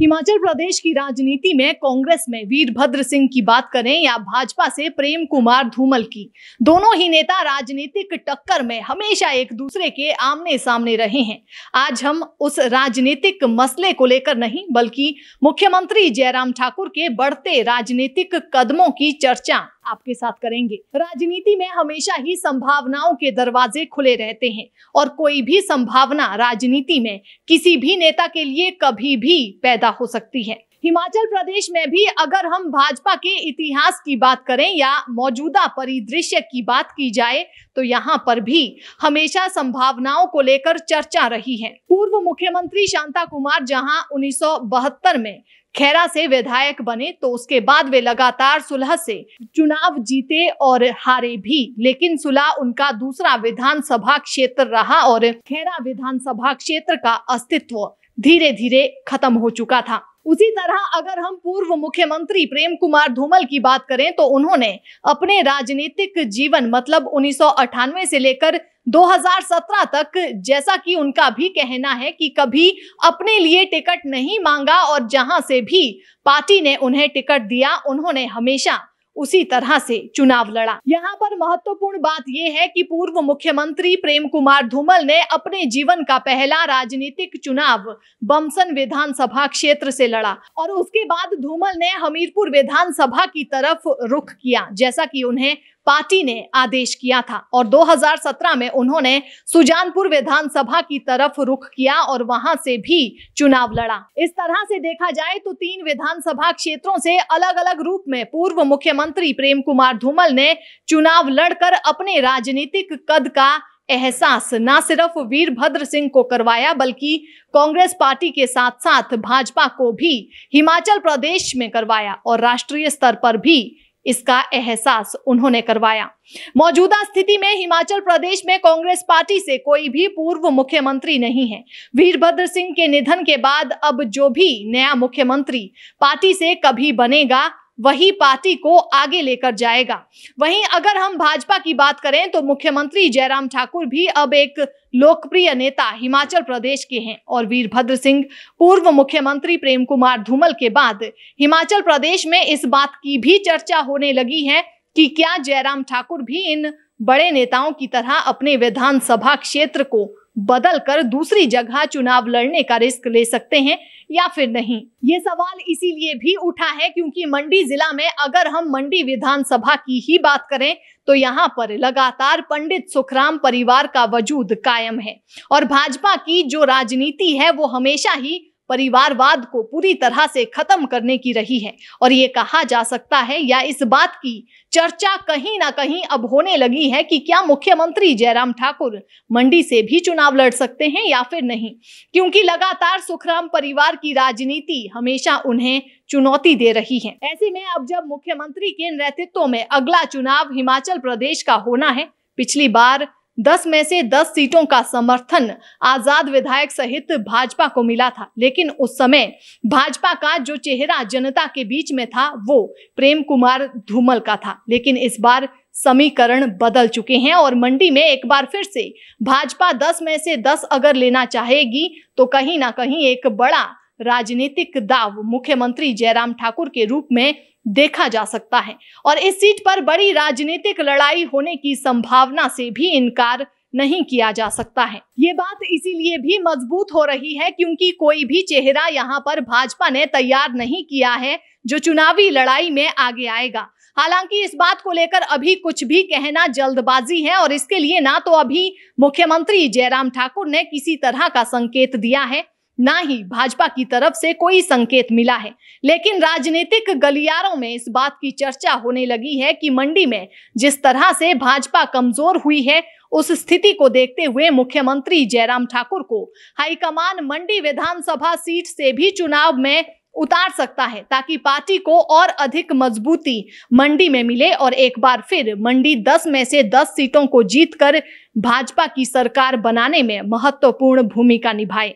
हिमाचल प्रदेश की राजनीति में कांग्रेस में वीरभद्र सिंह की बात करें या भाजपा से प्रेम कुमार धूमल की दोनों ही नेता राजनीतिक टक्कर में हमेशा एक दूसरे के आमने सामने रहे हैं आज हम उस राजनीतिक मसले को लेकर नहीं बल्कि मुख्यमंत्री जयराम ठाकुर के बढ़ते राजनीतिक कदमों की चर्चा आपके साथ करेंगे राजनीति में हमेशा ही संभावनाओं के दरवाजे खुले रहते हैं और कोई भी संभावना राजनीति में किसी भी नेता के लिए कभी भी पैदा हो सकती है हिमाचल प्रदेश में भी अगर हम भाजपा के इतिहास की बात करें या मौजूदा परिदृश्य की बात की जाए तो यहाँ पर भी हमेशा संभावनाओं को लेकर चर्चा रही है पूर्व मुख्यमंत्री शांता कुमार जहाँ उन्नीस में खेरा से विधायक बने तो उसके बाद वे लगातार सुलह से चुनाव जीते और हारे भी लेकिन सुलह उनका दूसरा विधानसभा क्षेत्र रहा और खेरा विधानसभा क्षेत्र का अस्तित्व धीरे धीरे खत्म हो चुका था उसी तरह अगर हम पूर्व मुख्यमंत्री प्रेम कुमार धूमल की बात करें तो उन्होंने अपने राजनीतिक जीवन मतलब उन्नीस से लेकर 2017 तक जैसा कि उनका भी कहना है कि कभी अपने लिए टिकट नहीं मांगा और जहां से भी पार्टी ने उन्हें टिकट दिया उन्होंने हमेशा उसी तरह से चुनाव लड़ा यहाँ पर महत्वपूर्ण बात यह है कि पूर्व मुख्यमंत्री प्रेम कुमार धूमल ने अपने जीवन का पहला राजनीतिक चुनाव बमसन विधानसभा क्षेत्र से लड़ा और उसके बाद धूमल ने हमीरपुर विधानसभा की तरफ रुख किया जैसा कि उन्हें पार्टी ने आदेश किया था और 2017 में उन्होंने सुजानपुर विधानसभा की तरफ रुख किया और वहां से भी चुनाव लड़ा इस तरह से देखा जाए तो तीन विधानसभा क्षेत्रों से अलग अलग रूप में पूर्व मुख्यमंत्री प्रेम कुमार धूमल ने चुनाव लड़कर अपने राजनीतिक कद का एहसास न सिर्फ वीरभद्र सिंह को करवाया बल्कि कांग्रेस पार्टी के साथ साथ भाजपा को भी हिमाचल प्रदेश में करवाया और राष्ट्रीय स्तर पर भी इसका एहसास उन्होंने करवाया मौजूदा स्थिति में हिमाचल प्रदेश में कांग्रेस पार्टी से कोई भी पूर्व मुख्यमंत्री नहीं है वीरभद्र सिंह के निधन के बाद अब जो भी नया मुख्यमंत्री पार्टी से कभी बनेगा वही पार्टी को आगे लेकर जाएगा वहीं अगर हम भाजपा की बात करें तो मुख्यमंत्री जयराम ठाकुर भी अब एक लोकप्रिय नेता हिमाचल प्रदेश के हैं और वीरभद्र सिंह पूर्व मुख्यमंत्री प्रेम कुमार धूमल के बाद हिमाचल प्रदेश में इस बात की भी चर्चा होने लगी है कि क्या जयराम ठाकुर भी इन बड़े नेताओं की तरह अपने विधानसभा क्षेत्र को बदल कर दूसरी जगह चुनाव लड़ने का रिस्क ले सकते हैं या फिर नहीं ये सवाल इसीलिए भी उठा है क्योंकि मंडी जिला में अगर हम मंडी विधानसभा की ही बात करें तो यहाँ पर लगातार पंडित सुखराम परिवार का वजूद कायम है और भाजपा की जो राजनीति है वो हमेशा ही परिवारवाद को पूरी तरह से खत्म करने की रही है और ये कहा जा सकता है या इस बात की चर्चा कहीं ना कहीं अब होने लगी है कि क्या मुख्यमंत्री जयराम ठाकुर मंडी से भी चुनाव लड़ सकते हैं या फिर नहीं क्योंकि लगातार सुखराम परिवार की राजनीति हमेशा उन्हें चुनौती दे रही है ऐसे में अब जब मुख्यमंत्री के नेतृत्व में अगला चुनाव हिमाचल प्रदेश का होना है पिछली बार दस में से दस सीटों का समर्थन आजाद विधायक सहित भाजपा को मिला था लेकिन उस समय भाजपा का जो चेहरा जनता के बीच में था वो प्रेम कुमार धूमल का था लेकिन इस बार समीकरण बदल चुके हैं और मंडी में एक बार फिर से भाजपा दस में से दस अगर लेना चाहेगी तो कहीं ना कहीं एक बड़ा राजनीतिक दाव मुख्यमंत्री जयराम ठाकुर के रूप में देखा जा सकता है और इस सीट पर बड़ी राजनीतिक लड़ाई होने की संभावना से भी इनकार नहीं किया जा सकता है ये बात इसीलिए भी मजबूत हो रही है क्योंकि कोई भी चेहरा यहाँ पर भाजपा ने तैयार नहीं किया है जो चुनावी लड़ाई में आगे आएगा हालांकि इस बात को लेकर अभी कुछ भी कहना जल्दबाजी है और इसके लिए ना तो अभी मुख्यमंत्री जयराम ठाकुर ने किसी तरह का संकेत दिया है ना ही भाजपा की तरफ से कोई संकेत मिला है लेकिन राजनीतिक गलियारों में इस बात की चर्चा होने लगी है कि मंडी में जिस तरह से भाजपा कमजोर हुई है उस स्थिति को देखते हुए मुख्यमंत्री जयराम ठाकुर को हाईकमान मंडी विधानसभा सीट से भी चुनाव में उतार सकता है ताकि पार्टी को और अधिक मजबूती मंडी में मिले और एक बार फिर मंडी 10 में से 10 सीटों को जीतकर भाजपा की सरकार बनाने में महत्वपूर्ण भूमिका निभाए